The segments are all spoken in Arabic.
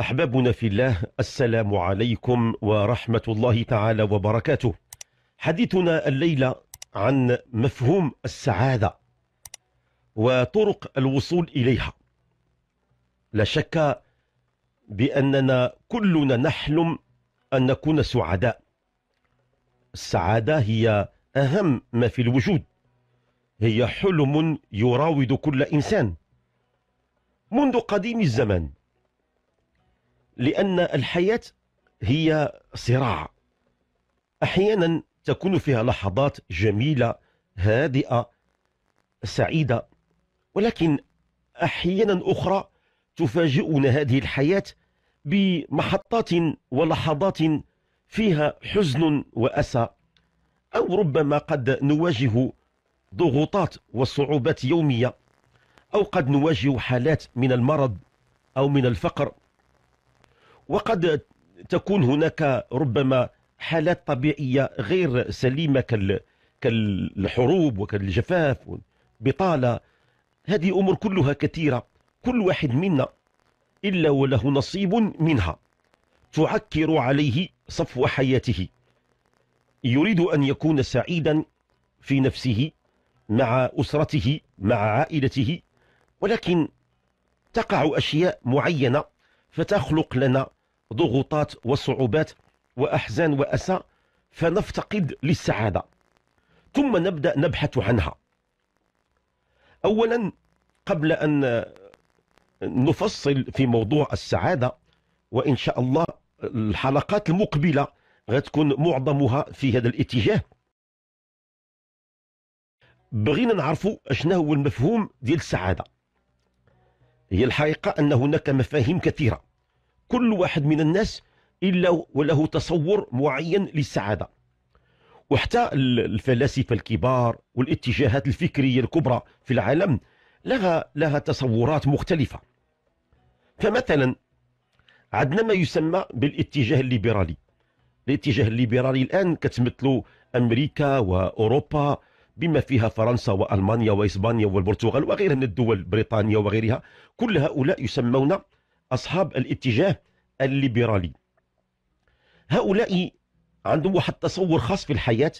أحبابنا في الله السلام عليكم ورحمة الله تعالى وبركاته حديثنا الليلة عن مفهوم السعادة وطرق الوصول إليها لا شك بأننا كلنا نحلم أن نكون سعداء السعادة هي أهم ما في الوجود هي حلم يراود كل إنسان منذ قديم الزمان لأن الحياة هي صراع أحيانا تكون فيها لحظات جميلة هادئة سعيدة ولكن أحيانا أخرى تفاجئنا هذه الحياة بمحطات ولحظات فيها حزن وأسى أو ربما قد نواجه ضغوطات وصعوبات يومية أو قد نواجه حالات من المرض أو من الفقر وقد تكون هناك ربما حالات طبيعية غير سليمة كالحروب وكالجفاف بطالة هذه أمور كلها كثيرة كل واحد منا إلا وله نصيب منها تعكر عليه صفو حياته يريد أن يكون سعيدا في نفسه مع أسرته مع عائلته ولكن تقع أشياء معينة فتخلق لنا ضغوطات وصعوبات وأحزان وأسى فنفتقد للسعادة ثم نبدأ نبحث عنها أولا قبل أن نفصل في موضوع السعادة وإن شاء الله الحلقات المقبلة غتكون معظمها في هذا الاتجاه بغينا نعرفوا أشنا هو المفهوم ديال السعادة هي الحقيقة أن هناك مفاهيم كثيرة كل واحد من الناس إلا وله تصور معين للسعادة وحتى الفلاسفة الكبار والاتجاهات الفكرية الكبرى في العالم لها, لها تصورات مختلفة فمثلا عندنا ما يسمى بالاتجاه الليبرالي الاتجاه الليبرالي الآن كتمثلوا أمريكا وأوروبا بما فيها فرنسا وألمانيا وإسبانيا والبرتغال وغيرها من الدول بريطانيا وغيرها كل هؤلاء يسمون أصحاب الاتجاه الليبرالي هؤلاء عندهم واحد تصور خاص في الحياة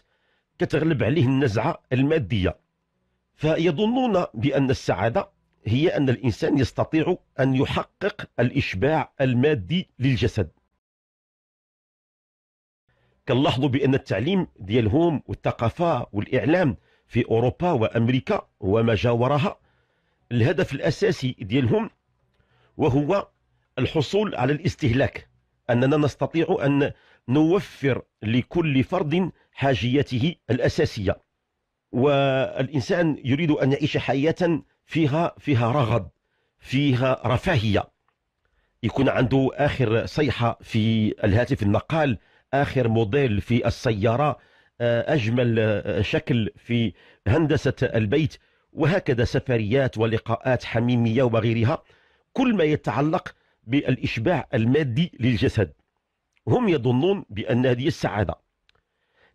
كتغلب عليه النزعة المادية فيظنون بأن السعادة هي أن الإنسان يستطيع أن يحقق الإشباع المادي للجسد كنلاحظوا بأن التعليم ديالهم والثقافة والإعلام في أوروبا وأمريكا وما جاورها الهدف الأساسي ديالهم وهو الحصول على الاستهلاك أننا نستطيع أن نوفر لكل فرد حاجيته الأساسية والإنسان يريد أن يعيش حياة فيها فيها رغد فيها رفاهية يكون عنده آخر صيحة في الهاتف النقال آخر موديل في السيارة آه، أجمل آه، شكل في هندسة البيت وهكذا سفريات ولقاءات حميمية وغيرها كل ما يتعلق بالإشباع المادي للجسد هم يظنون بأن هذه السعادة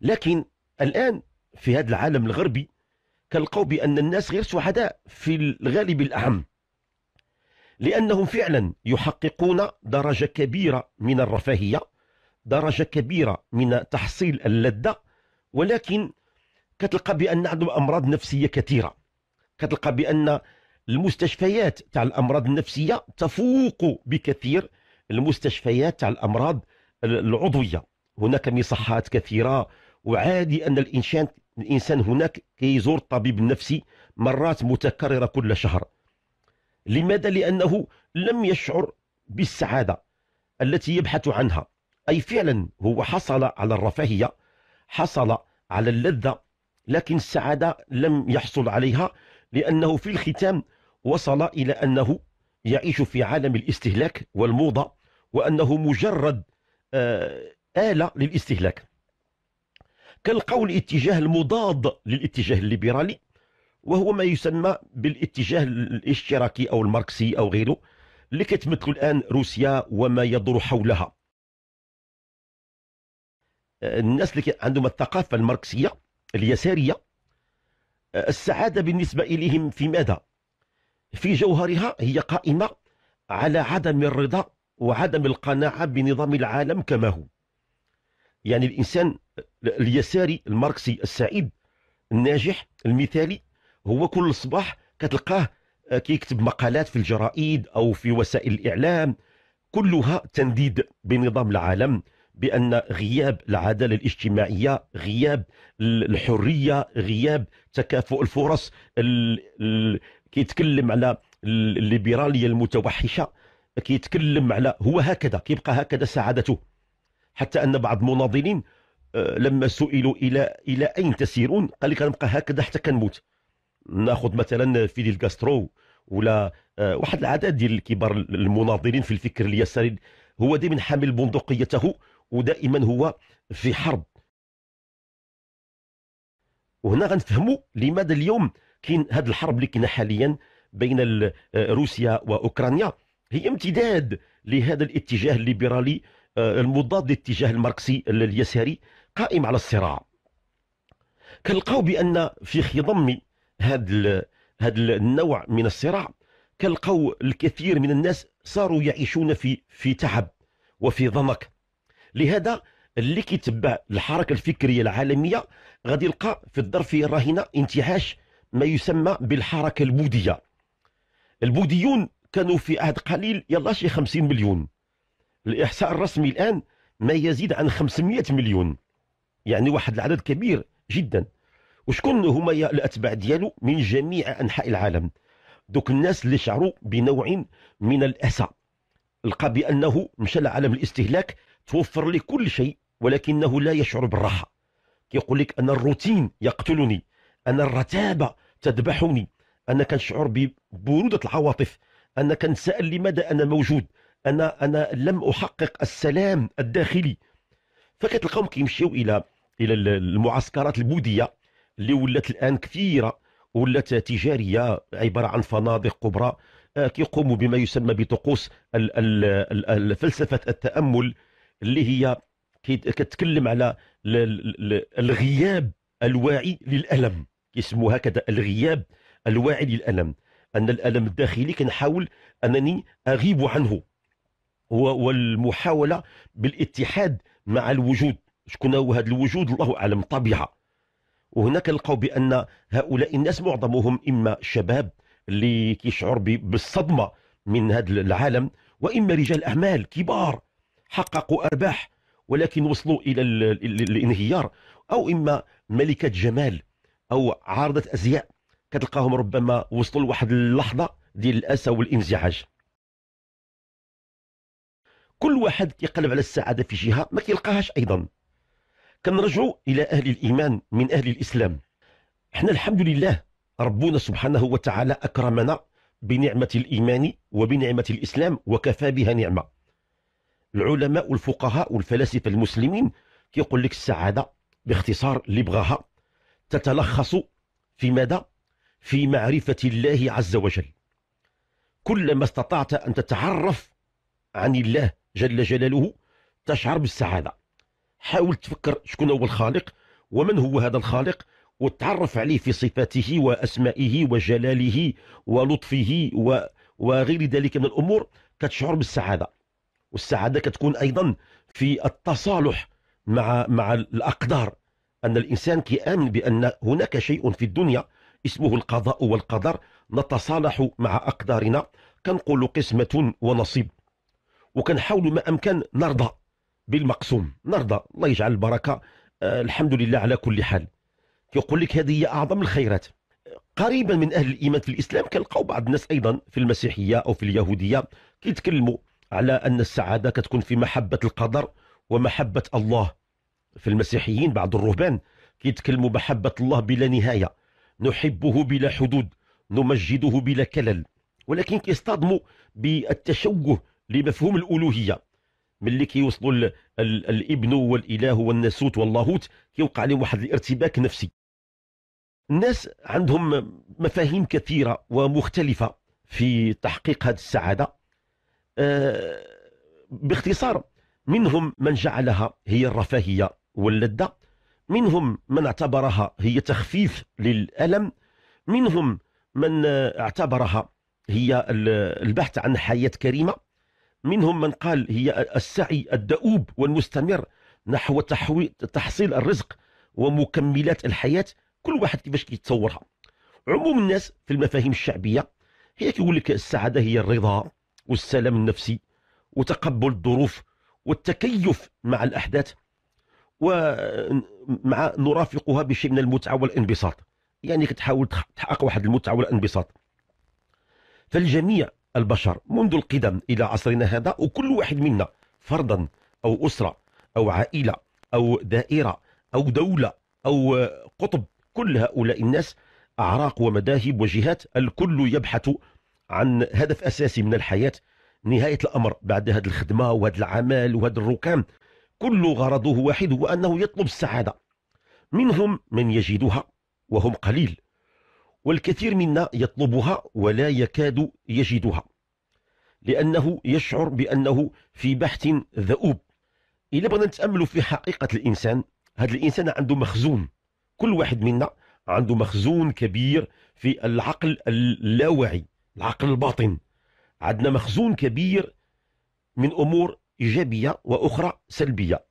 لكن الآن في هذا العالم الغربي كالقوا بأن الناس غير سعداء في الغالب الأعم لأنهم فعلا يحققون درجة كبيرة من الرفاهية درجة كبيرة من تحصيل اللذة ولكن كتلقى بأن عندهم أمراض نفسية كثيرة كتلقى بأن المستشفيات تاع الامراض النفسيه تفوق بكثير المستشفيات تاع الامراض العضويه هناك مصحات كثيره وعادي ان الانسان الانسان هناك كيزور الطبيب النفسي مرات متكرره كل شهر لماذا لانه لم يشعر بالسعاده التي يبحث عنها اي فعلا هو حصل على الرفاهيه حصل على اللذه لكن السعاده لم يحصل عليها لأنه في الختام وصل إلى أنه يعيش في عالم الاستهلاك والموضة وأنه مجرد آه، آلة للاستهلاك كالقول اتجاه المضاد للاتجاه الليبرالي وهو ما يسمى بالاتجاه الاشتراكي أو الماركسي أو غيره اللي كتمثل الآن روسيا وما يدور حولها آه، الناس اللي عندهم الثقافة الماركسية اليسارية السعادة بالنسبة إليهم في ماذا؟ في جوهرها هي قائمة على عدم الرضا وعدم القناعة بنظام العالم كما هو يعني الإنسان اليساري الماركسي السعيد الناجح المثالي هو كل صباح كتلقاه آه، كيكتب مقالات في الجرائد أو في وسائل الإعلام كلها تنديد بنظام العالم بان غياب العداله الاجتماعيه غياب الحريه غياب تكافؤ الفرص كيتكلم على الليبراليه المتوحشه كيتكلم على هو هكذا كيبقى هكذا سعادته حتى ان بعض المناضلين آه، لما سئلوا الى الى اين تسيرون قال لك غنبقى هكذا حتى كنموت ناخذ مثلا فيديل كاسترو ولا آه، واحد العدد ديال كبار المناضلين في الفكر اليساري هو دائما حامل بندقيته ودائما هو في حرب وهنا غنفهموا لماذا اليوم كاين هذه الحرب اللي كاينه حاليا بين آه، روسيا واوكرانيا هي امتداد لهذا الاتجاه الليبرالي آه، المضاد للاتجاه الماركسي اليساري قائم على الصراع كنلقاو بان في خضم هذا هذا النوع من الصراع كنلقاو الكثير من الناس صاروا يعيشون في في تعب وفي ضنك لهذا اللي كيتبع الحركه الفكريه العالميه غادي يلقى في الظرفيه الراهنه انتعاش ما يسمى بالحركه البوذيه البوذيون كانوا في عهد قليل يلا شي 50 مليون الاحصاء الرسمي الان ما يزيد عن 500 مليون يعني واحد العدد كبير جدا وشكون هما الاتباع ديالو من جميع انحاء العالم دوك الناس اللي شعروا بنوع من الاسى لقى بانه مشى لعالم الاستهلاك توفر لي كل شيء ولكنه لا يشعر بالراحة كيقول لك أن الروتين يقتلني أن الرتابة تذبحني أنا كنشعر ببرودة العواطف أنا كنسأل لماذا أنا موجود أنا أنا لم أحقق السلام الداخلي فكتلقاهم كيمشيو إلى إلى المعسكرات البودية اللي ولات الآن كثيرة ولات تجارية عبارة عن فنادق كبرى آه، كيقوموا بما يسمى بطقوس الفلسفة التأمل اللي هي كتكلم على الغياب الواعي للالم كيسموها هكذا الغياب الواعي للالم ان الالم الداخلي كنحاول انني اغيب عنه والمحاوله بالاتحاد مع الوجود شكون هو هذا الوجود الله اعلم طبيعه وهنا كنلقاو بان هؤلاء الناس معظمهم اما شباب اللي كيشعر بالصدمه من هذا العالم واما رجال اعمال كبار حققوا أرباح ولكن وصلوا إلى الانهيار أو إما ملكة جمال أو عارضة أزياء كتلقاهم ربما وصلوا لواحد اللحظة ديال الأسى والانزعاج كل واحد كيقلب على السعادة في جهة ما كيلقاهاش أيضا كنرجعوا إلى أهل الإيمان من أهل الإسلام احنا الحمد لله ربنا سبحانه وتعالى أكرمنا بنعمة الإيمان وبنعمة الإسلام وكفى بها نعمة العلماء والفقهاء والفلاسفة المسلمين كيقول لك السعادة باختصار اللي بغاها تتلخص في ماذا؟ في معرفة الله عز وجل كلما استطعت أن تتعرف عن الله جل جلاله تشعر بالسعادة حاول تفكر شكون هو الخالق ومن هو هذا الخالق وتعرف عليه في صفاته وأسمائه وجلاله ولطفه و... وغير ذلك من الأمور كتشعر بالسعادة والسعادة كتكون أيضا في التصالح مع مع الأقدار أن الإنسان كيآمن بأن هناك شيء في الدنيا اسمه القضاء والقدر نتصالح مع أقدارنا كنقول قسمة ونصيب وكنحاول ما أمكن نرضى بالمقسوم نرضى الله يجعل البركة آه، الحمد لله على كل حال يقول لك هذه هي أعظم الخيرات قريبا من أهل الإيمان في الإسلام كنلقاو بعض الناس أيضا في المسيحية أو في اليهودية كيتكلموا على أن السعادة كتكون في محبة القدر ومحبة الله في المسيحيين بعض الرهبان كيتكلموا محبة الله بلا نهاية نحبه بلا حدود نمجده بلا كلل ولكن كيصطدموا بالتشوه لمفهوم الألوهية ملي كيوصلوا الابن والاله والناسوت واللاهوت كيوقع لهم واحد الارتباك نفسي الناس عندهم مفاهيم كثيره ومختلفه في تحقيق هذه السعاده آه، باختصار منهم من جعلها هي الرفاهية واللذة منهم من اعتبرها هي تخفيف للألم منهم من اعتبرها هي البحث عن حياة كريمة منهم من قال هي السعي الدؤوب والمستمر نحو تحصيل الرزق ومكملات الحياة كل واحد كيفاش كيتصورها عموم الناس في المفاهيم الشعبية هي كيقول لك السعادة هي الرضا والسلام النفسي وتقبل الظروف والتكيف مع الأحداث ومع نرافقها بشيء من المتعة والانبساط يعني كتحاول تحقق واحد المتعة والانبساط فالجميع البشر منذ القدم إلى عصرنا هذا وكل واحد منا فردا أو أسرة أو عائلة أو دائرة أو دولة أو قطب كل هؤلاء الناس أعراق ومذاهب وجهات الكل يبحث عن هدف أساسي من الحياة نهاية الأمر بعد هذه الخدمة وهذا العمل وهذا الركام كل غرضه واحد هو أنه يطلب السعادة منهم من يجدها وهم قليل والكثير منا يطلبها ولا يكاد يجدها لأنه يشعر بأنه في بحث ذؤوب إذا بغينا نتأملوا في حقيقة الإنسان هذا الإنسان عنده مخزون كل واحد منا عنده مخزون كبير في العقل اللاواعي العقل الباطن عندنا مخزون كبير من أمور إيجابية وأخرى سلبية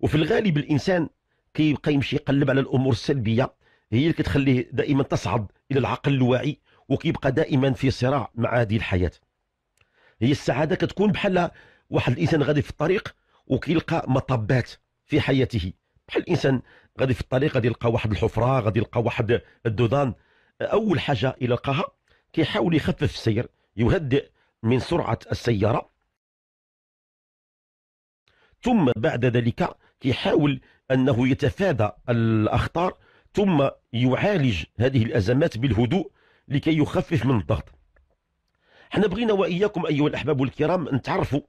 وفي الغالب الإنسان كيبقى يمشي يقلب على الأمور السلبية هي اللي كتخليه دائما تصعد إلى العقل الواعي وكيبقى دائما في صراع مع هذه الحياة هي السعادة كتكون بحال واحد الإنسان غادي في الطريق وكيلقى مطبات في حياته بحال الإنسان غادي في الطريق غادي يلقى واحد الحفرة غادي يلقى واحد الدودان أول حاجة إلى لقاها كيحاول يخفف السير يهدئ من سرعة السيارة ثم بعد ذلك يحاول أنه يتفادى الأخطار ثم يعالج هذه الأزمات بالهدوء لكي يخفف من الضغط حنا بغينا وإياكم أيها الأحباب الكرام أن تعرفوا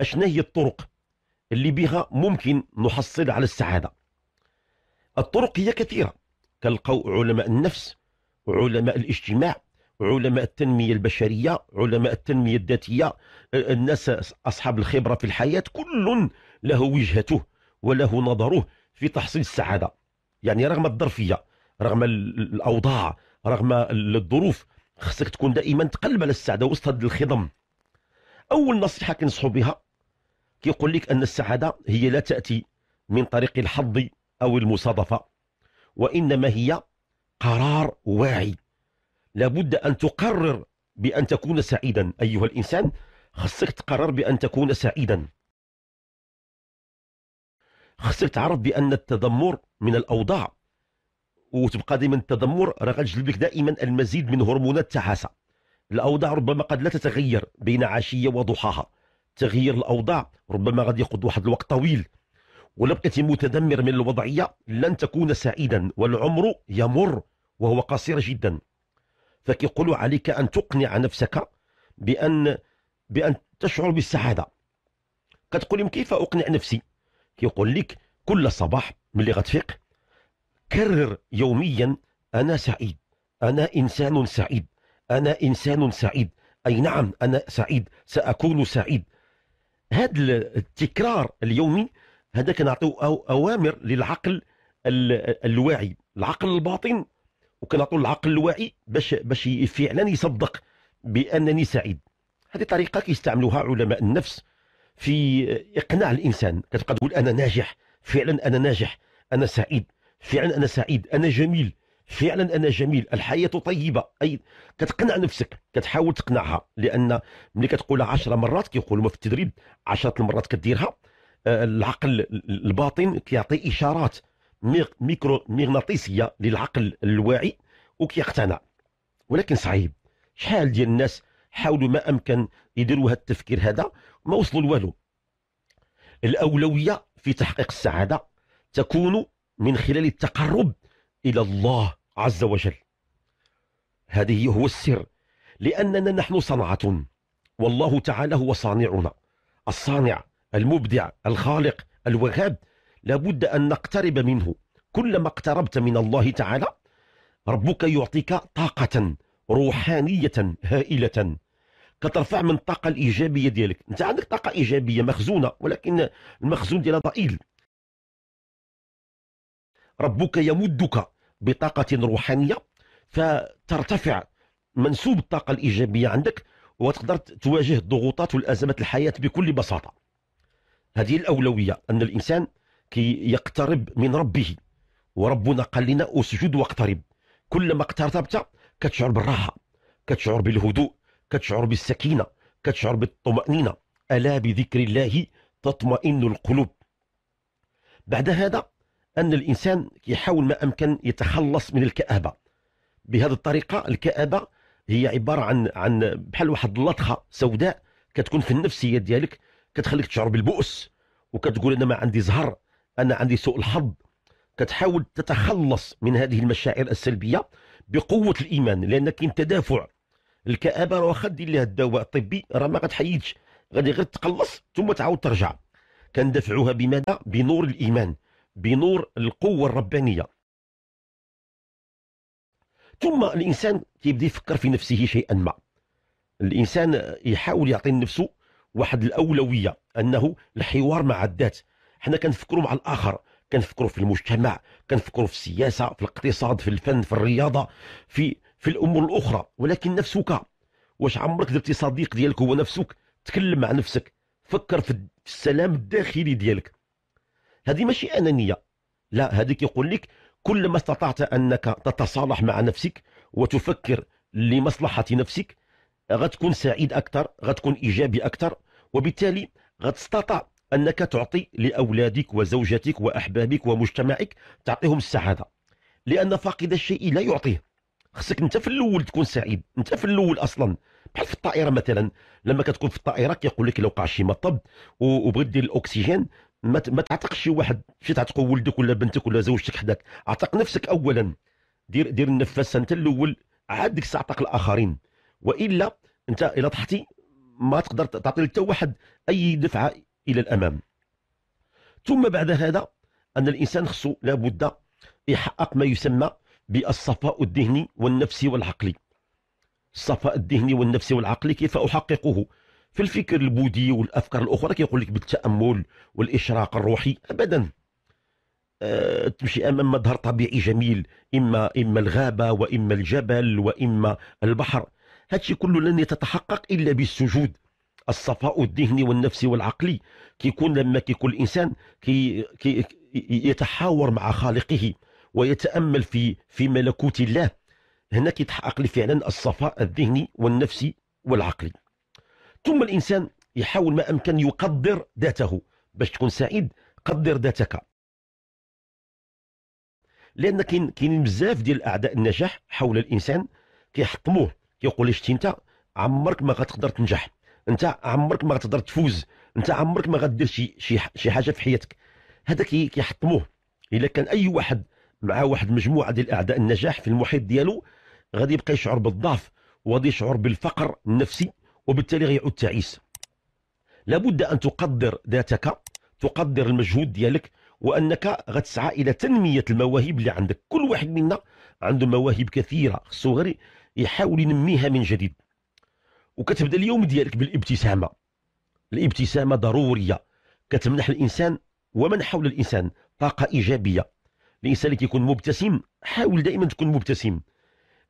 أشنا هي الطرق اللي بها ممكن نحصل على السعادة الطرق هي كثيرة كالقو علماء النفس وعلماء الاجتماع علماء التنمية البشرية علماء التنمية الذاتية الناس أصحاب الخبرة في الحياة كل له وجهته وله نظره في تحصيل السعادة يعني رغم الظرفية رغم الأوضاع رغم الظروف خصك تكون دائما تقلب على السعادة وسط هذا الخضم أول نصيحة كنصحوا بها كيقول لك أن السعادة هي لا تأتي من طريق الحظ أو المصادفة وإنما هي قرار واعي لابد أن تقرر بأن تكون سعيدا أيها الإنسان خصك تقرر بأن تكون سعيدا خصك تعرف بأن التذمر من الأوضاع وتبقى دائما التذمر راه غتجلب لك دائما المزيد من هرمونات التعاسة الأوضاع ربما قد لا تتغير بين عشية وضحاها تغيير الأوضاع ربما غادي يقضي واحد الوقت طويل ولا بقيتي متذمر من الوضعية لن تكون سعيدا والعمر يمر وهو قصير جدا فكيقولوا عليك أن تقنع نفسك بأن بأن تشعر بالسعادة كتقول لهم كيف أقنع نفسي كيقول لك كل صباح ملي غتفيق كرر يوميا أنا سعيد أنا إنسان سعيد أنا إنسان سعيد أي نعم أنا سعيد سأكون سعيد هذا التكرار اليومي هذا كنعطيو أوامر للعقل الواعي العقل الباطن وكنعطوا العقل الواعي باش باش فعلا يصدق بانني سعيد هذه طريقه كيستعملوها علماء النفس في اقناع الانسان كتبقى تقول انا ناجح فعلا انا ناجح انا سعيد فعلا انا سعيد انا جميل فعلا انا جميل الحياه طيبه اي كتقنع نفسك كتحاول تقنعها لان ملي كتقولها 10 مرات كيقولوا في التدريب 10 المرات كديرها آه، العقل الباطن كيعطي اشارات ميكرو مغناطيسيه للعقل الواعي وكيقتنع ولكن صعيب شحال ديال الناس حاولوا ما امكن يديروا هذا التفكير هذا ما وصلوا لوالو الاولويه في تحقيق السعاده تكون من خلال التقرب الى الله عز وجل هذه هو السر لاننا نحن صنعه والله تعالى هو صانعنا الصانع المبدع الخالق الوهاب لابد أن نقترب منه كلما اقتربت من الله تعالى ربك يعطيك طاقة روحانية هائلة كترفع من الطاقة الإيجابية ديالك أنت عندك طاقة إيجابية مخزونة ولكن المخزون ديالها ضئيل ربك يمدك بطاقة روحانية فترتفع منسوب الطاقة الإيجابية عندك وتقدر تواجه الضغوطات والأزمات الحياة بكل بساطة هذه الأولوية أن الإنسان كي يقترب من ربه وربنا قال لنا اسجد واقترب كلما اقتربت كتشعر بالراحه كتشعر بالهدوء كتشعر بالسكينه كتشعر بالطمانينه الا بذكر الله تطمئن القلوب بعد هذا ان الانسان يحاول ما امكن يتخلص من الكابه بهذه الطريقه الكابه هي عباره عن عن بحال واحد اللطخه سوداء كتكون في النفسيه ديالك كتخليك تشعر بالبؤس وكتقول انا ما عندي زهر أنا عندي سوء الحظ كتحاول تتخلص من هذه المشاعر السلبية بقوة الإيمان لأن كاين تدافع الكآبة راه واخا دير لها الدواء الطبي راه ما غتحيدش غادي غير تقلص ثم تعاود ترجع كندفعوها بماذا بنور الإيمان بنور القوة الربانية ثم الإنسان كيبدا يفكر في نفسه شيئا ما الإنسان يحاول يعطي لنفسه واحد الأولوية أنه الحوار مع الذات حنا كنفكروا مع الاخر كنفكروا في المجتمع كنفكروا في السياسه في الاقتصاد في الفن في الرياضه في في الامور الاخرى ولكن نفسك واش عمرك درتي صديق ديالك هو نفسك تكلم مع نفسك فكر في السلام الداخلي ديالك هذه ماشي انانيه لا هذه كيقول لك كلما استطعت انك تتصالح مع نفسك وتفكر لمصلحه نفسك غتكون سعيد اكثر غتكون ايجابي اكثر وبالتالي غتستطع أنك تعطي لأولادك وزوجتك وأحبابك ومجتمعك تعطيهم السعادة لأن فاقد الشيء لا يعطيه خصك أنت في الأول تكون سعيد أنت في الأول أصلا بحال في الطائرة مثلا لما كتكون في الطائرة كيقول لك لو وقع شي مطب وبغيت دير الأكسجين ما تعتقش شي واحد مشي تعتق ولدك ولا بنتك ولا زوجتك حداك اعتق نفسك اولا دير دير النفس انت الاول عاد ديك تعتق الاخرين والا انت الا طحتي ما تقدر تعطي لتا واحد اي دفعه الى الامام ثم بعد هذا ان الانسان خصو لابد يحقق ما يسمى بالصفاء الذهني والنفسي والعقلي الصفاء الذهني والنفسي والعقلي كيف احققه في الفكر البوذي والافكار الاخرى كيقول لك بالتامل والاشراق الروحي ابدا أه تمشي امام مظهر طبيعي جميل اما اما الغابه واما الجبل واما البحر هادشي كله لن يتحقق الا بالسجود الصفاء الذهني والنفسي والعقلي كيكون لما كيكون الانسان كي, كي يتحاور مع خالقه ويتامل في في ملكوت الله هنا كيتحقق لي فعلا الصفاء الذهني والنفسي والعقلي ثم الانسان يحاول ما امكن يقدر ذاته باش تكون سعيد قدر ذاتك لان كاين كاين بزاف ديال اعداء النجاح حول الانسان كيحطموه كيقول شتي انت عمرك ما غتقدر تنجح انت عمرك ما غتقدر تفوز انت عمرك ما غدير شي شي حاجه في حياتك هذا كيحطموه الا كان اي واحد مع واحد مجموعه ديال اعداء النجاح في المحيط ديالو غادي يبقى يشعر بالضعف وغادي يشعر بالفقر النفسي وبالتالي غيعود تعيس لابد ان تقدر ذاتك تقدر المجهود ديالك وانك غتسعى الى تنميه المواهب اللي عندك كل واحد منا عنده مواهب كثيره خصو غير يحاول ينميها من جديد وكتبدا اليوم ديالك بالابتسامه الابتسامه ضروريه كتمنح الانسان ومن حول الانسان طاقه ايجابيه الانسان اللي كيكون مبتسم حاول دائما تكون مبتسم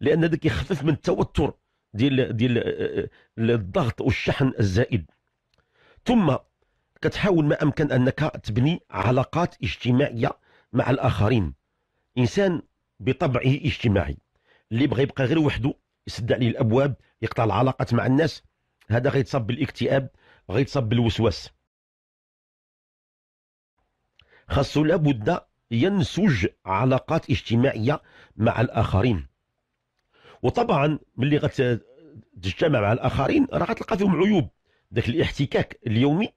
لان هذا كيخفف من التوتر ديال ديال الضغط والشحن الزائد ثم كتحاول ما امكن انك تبني علاقات اجتماعيه مع الاخرين انسان بطبعه اجتماعي اللي بغى يبقى غير وحده يسد عليه الابواب يقطع العلاقات مع الناس هذا غيتصاب بالاكتئاب غيتصاب بالوسواس خاصو لابد ينسج علاقات اجتماعيه مع الاخرين وطبعا ملي غتجتمع مع الاخرين راه غتلقى فيهم عيوب ذاك الاحتكاك اليومي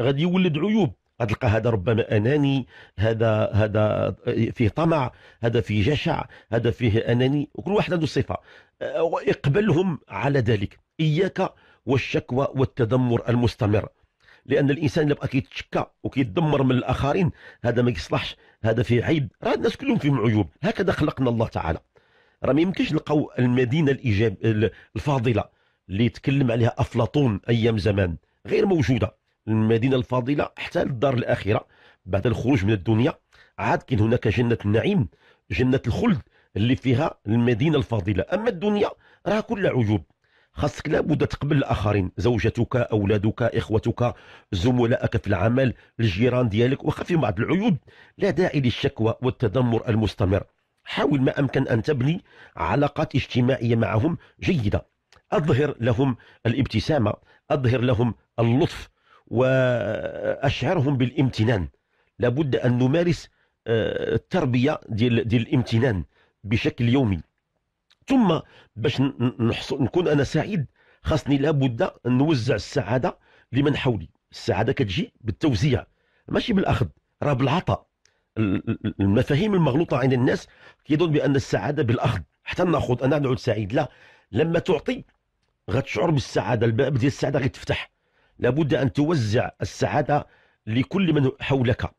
غادي يولد عيوب غتلقى هذا ربما اناني هذا هذا فيه طمع هذا فيه جشع هذا فيه اناني وكل واحد عنده صفه آه، واقبلهم على ذلك اياك والشكوى والتذمر المستمر لان الانسان اللي بقى كيتشكى وكيتدمر من الاخرين هذا ما يصلحش هذا فيه عيب راه الناس كلهم فيهم عيوب هكذا خلقنا الله تعالى راه ما يمكنش نلقاو المدينه الايجاب الفاضله اللي يتكلم عليها افلاطون ايام زمان غير موجوده المدينه الفاضله حتى للدار الاخره بعد الخروج من الدنيا عاد كاين هناك جنه النعيم جنه الخلد اللي فيها المدينه الفاضله اما الدنيا راه كلها عيوب خاصك لابد تقبل الاخرين زوجتك اولادك اخوتك زملائك في العمل الجيران ديالك وخفي فيهم بعض العيوب لا داعي للشكوى والتذمر المستمر حاول ما امكن ان تبني علاقات اجتماعيه معهم جيده اظهر لهم الابتسامه اظهر لهم اللطف وأشعرهم بالامتنان لابد أن نمارس آه، التربية ديال ديال الامتنان بشكل يومي ثم باش نكون أنا سعيد خاصني لابد أن نوزع السعادة لمن حولي السعادة كتجي بالتوزيع ماشي بالأخذ راه بالعطاء المفاهيم المغلوطة عند الناس كيظن بأن السعادة بالأخذ حتى ناخذ أنا نعود سعيد لا لما تعطي غتشعر بالسعادة الباب ديال السعادة غيتفتح لابد أن توزع السعادة لكل من حولك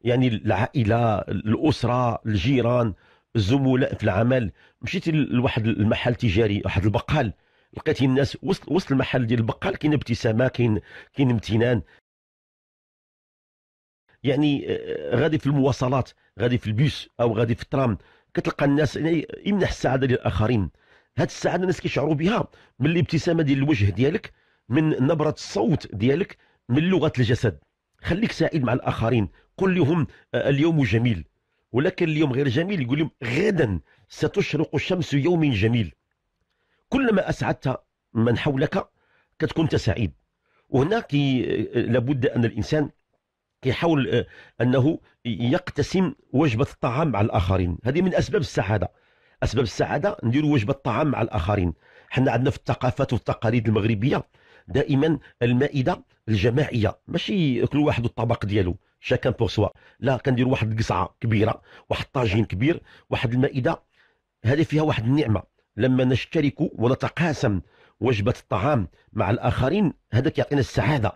يعني العائلة الأسرة الجيران الزملاء في العمل مشيت لواحد المحل تجاري واحد البقال لقيت الناس وسط وسط المحل ديال البقال كاين ابتسامه كاين كاين امتنان يعني آه، غادي في المواصلات غادي في البيس او غادي في الترام كتلقى الناس يعني يمنح السعاده للاخرين هاد السعاده الناس كيشعروا بها من الابتسامه ديال الوجه ديالك من نبرة الصوت ديالك من لغة الجسد خليك سعيد مع الآخرين قل لهم آه، اليوم جميل ولكن اليوم غير جميل يقول لهم غدا ستشرق الشمس يوم جميل كلما أسعدت من حولك كتكون أنت سعيد وهناك آه، آه، لابد أن الإنسان كيحاول أنه يقتسم وجبة الطعام مع الآخرين هذه من أسباب السعادة أسباب السعادة نديروا وجبة الطعام مع الآخرين حنا عندنا في الثقافات والتقاليد المغربية دائما المائده الجماعيه ماشي كل واحد الطبق ديالو شاكان بور سوا لا كندير واحد القصعه كبيره واحد الطاجين كبير واحد المائده هذه فيها واحد النعمه لما نشترك ونتقاسم وجبه الطعام مع الاخرين هذا كيعطينا السعاده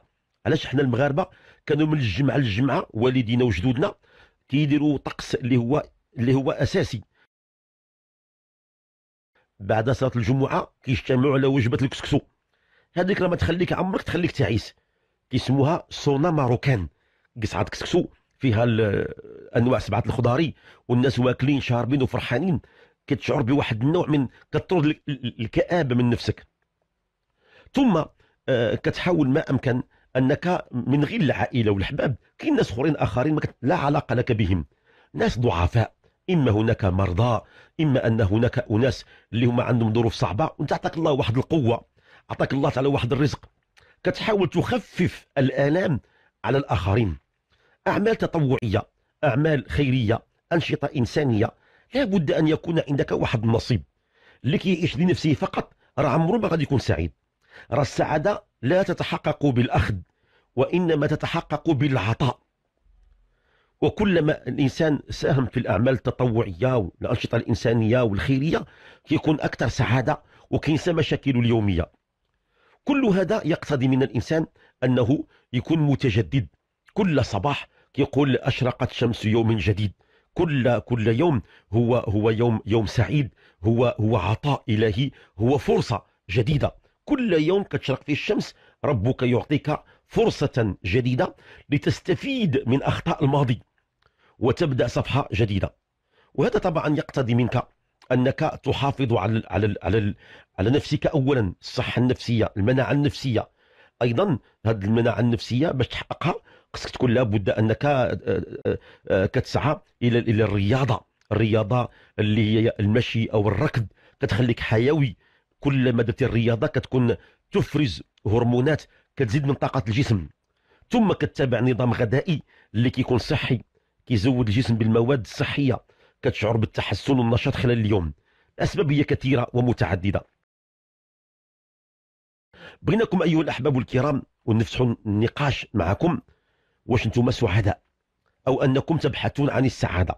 علاش حنا المغاربه كانوا من الجمعه للجمعه والدينا وجدودنا كيديروا طقس اللي هو اللي هو اساسي بعد صلاه الجمعه كيجتمعوا على وجبه الكسكسو هذيك لما تخليك عمرك تخليك تعيس كيسموها سونا ماروكان قصعه كسكسو فيها انواع سبعه الخضاري والناس واكلين شاربين وفرحانين كتشعر بواحد النوع من كطرد الكآبه من نفسك ثم آه، كتحاول ما امكن انك من غير العائله والاحباب كاين ناس اخرين اخرين ما لا علاقه لك بهم ناس ضعفاء اما هناك مرضى اما ان هناك اناس اللي هما عندهم ظروف صعبه وانت عطاك الله واحد القوه عطاك الله تعالى واحد الرزق كتحاول تخفف الآلام على الآخرين أعمال تطوعية أعمال خيرية أنشطة إنسانية لا بد أن يكون عندك واحد النصيب اللي كيعيش لنفسه فقط راه عمره ما غادي يكون سعيد راه السعادة لا تتحقق بالأخذ وإنما تتحقق بالعطاء وكلما الإنسان ساهم في الأعمال التطوعية والأنشطة الإنسانية والخيرية كيكون أكثر سعادة وكينسى مشاكله اليومية كل هذا يقتضي من الإنسان أنه يكون متجدد كل صباح يقول أشرقت شمس يوم جديد كل كل يوم هو هو يوم يوم سعيد هو هو عطاء إلهي هو فرصة جديدة كل يوم كتشرق فيه الشمس ربك يعطيك فرصة جديدة لتستفيد من أخطاء الماضي وتبدأ صفحة جديدة وهذا طبعا يقتضي منك انك تحافظ على الـ على الـ على, الـ على نفسك اولا الصحه النفسيه المناعه النفسيه ايضا هذه المناعه النفسيه باش تحققها خصك تكون لابد انك آه، آه، آه، كتسعى الى الى الرياضه الرياضه اللي هي المشي او الركض كتخليك حيوي كل درتي الرياضه كتكون تفرز هرمونات كتزيد من طاقه الجسم ثم كتبع نظام غذائي اللي كيكون صحي كيزود الجسم بالمواد الصحيه كتشعر بالتحسن والنشاط خلال اليوم الأسباب هي كثيرة ومتعددة بغيناكم أيها الأحباب الكرام ونفتحوا النقاش معكم واش انتم سعداء أو أنكم تبحثون عن السعادة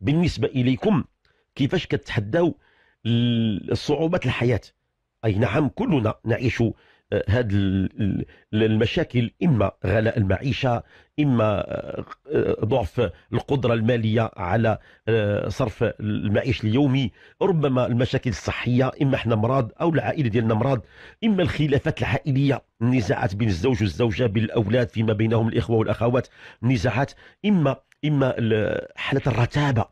بالنسبة إليكم كيفاش كتحداو صعوبات الحياة أي نعم كلنا نعيش هذه المشاكل إما غلاء المعيشة إما آه، ضعف القدرة المالية على آه، صرف المعيش اليومي ربما المشاكل الصحية إما إحنا مرض أو العائلة ديالنا مرض إما الخلافات العائلية النزاعات بين الزوج والزوجة بين الأولاد فيما بينهم الإخوة والأخوات النزاعات إما إما حالة الرتابة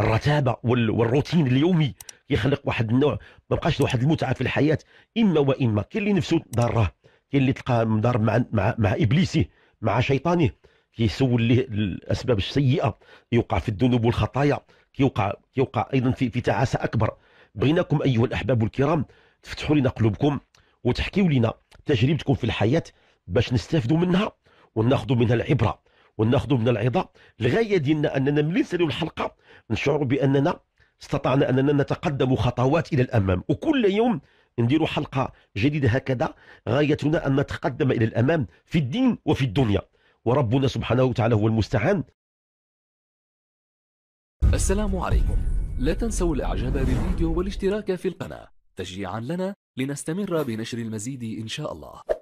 الرتابة والروتين اليومي يخلق واحد النوع ما بقاش واحد المتعه في الحياه اما واما كاين اللي نفسه ضاره كاين اللي تلقاه مضار مع مع مع ابليسه مع شيطانه كيسول ليه الاسباب السيئه يوقع في الذنوب والخطايا كيوقع كيوقع ايضا في في تعاسه اكبر بغيناكم ايها الاحباب الكرام تفتحوا لنا قلوبكم وتحكيوا لنا تجربتكم في الحياه باش نستافدوا منها وناخذوا منها العبره وناخذوا منها العظه الغايه ديالنا اننا ملي نسالوا الحلقه نشعر باننا استطعنا أننا نتقدم خطوات إلى الأمام وكل يوم نديروا حلقة جديدة هكذا غايتنا أن نتقدم إلى الأمام في الدين وفي الدنيا وربنا سبحانه وتعالى هو المستعان السلام عليكم لا تنسوا الإعجاب بالفيديو والاشتراك في القناة تشجيعا لنا لنستمر بنشر المزيد إن شاء الله